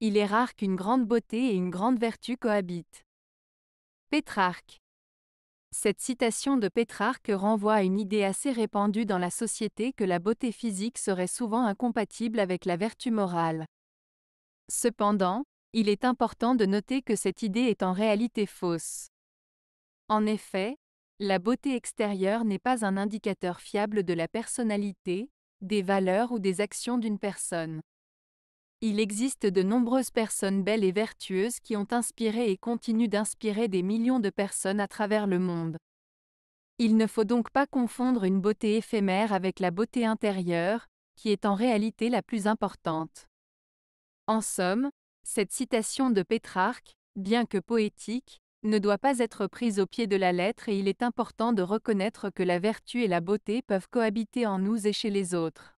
Il est rare qu'une grande beauté et une grande vertu cohabitent. Pétrarque. Cette citation de Pétrarque renvoie à une idée assez répandue dans la société que la beauté physique serait souvent incompatible avec la vertu morale. Cependant, il est important de noter que cette idée est en réalité fausse. En effet, la beauté extérieure n'est pas un indicateur fiable de la personnalité, des valeurs ou des actions d'une personne. Il existe de nombreuses personnes belles et vertueuses qui ont inspiré et continuent d'inspirer des millions de personnes à travers le monde. Il ne faut donc pas confondre une beauté éphémère avec la beauté intérieure, qui est en réalité la plus importante. En somme, cette citation de Pétrarque, bien que poétique, ne doit pas être prise au pied de la lettre et il est important de reconnaître que la vertu et la beauté peuvent cohabiter en nous et chez les autres.